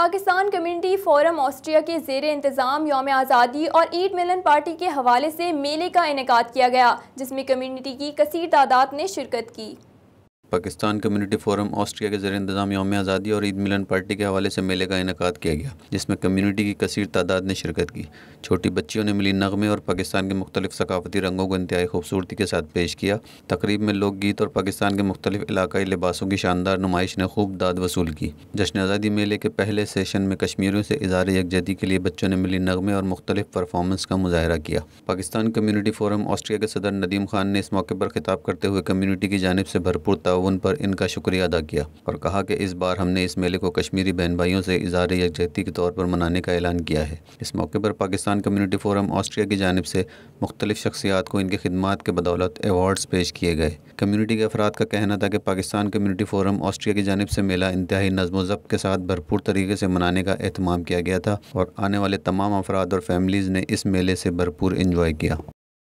Pakistan community forum Austria के जेर इंतज़ाम योम आज़ादी और ईद मिलन पार्टी के हवाले से मेले का इनका किया गया जिसमें कम्यूनिटी की कसर तादाद ने शिरकत की पाकिस्तान कम्युनिटी फोरम ऑस्ट्रिया के जर इंतजाम योम आज़ादी और ईद मिलन पार्टी के हवाले से मेले का इनका किया गया जिसमें कम्युनिटी की कसर तादाद ने शिरकत की छोटी बच्चियों ने मिली नगमे और पाकिस्तान के मुख्तलिफ सकाफती रंगों को इंतहाई खूबसूरती के साथ पेश किया तकरीब में लोक गीत और पाकिस्तान के मुख्तलिफ इलाकई लिबासों की शानदार नुमाइश ने खूब दाद वसूल की जश्न आज़ादी मेले के पहले सेशन में कश्मीरों से इजार यकजहती के लिए बच्चों ने मिली नगमे और मुख्तलिफ परफॉर्मेंस का मुजाहरा किया पाकिस्तान कम्युनिटी फोरम ऑस्ट्रिया के सदर नदीम खान ने इस मौके पर खिताब करते हुए कम्युनिटी की जानब से भरपूर ताव ताउन पर इनका शुक्रिया अदा किया और कहा कि इस बार हमने इस मेले को कश्मीरी बहन भाइयों से इजहार यकजहती के तौर पर मनाने का ऐलान किया है इस मौके पर पाकिस्तान कम्यूनिटी फोरम ऑस्ट्रिया की जानब से मुख्तलिफ शख्सियात को इनकी खदमात के बदौलत एवार्ड्स पेश किए गए कम्यूनिटी के अफराद का कहना था कि पाकिस्तान कम्यूनिटी फोरम ऑस्ट्रिया की जानब से मेला इंतहाई नज्म जब्त के साथ भरपूर तरीके से मनाने का अहतमाम किया गया था और आने वाले तमाम अफराद और फैमिलीज़ ने इस मेले से भरपूर इन्जॉय किया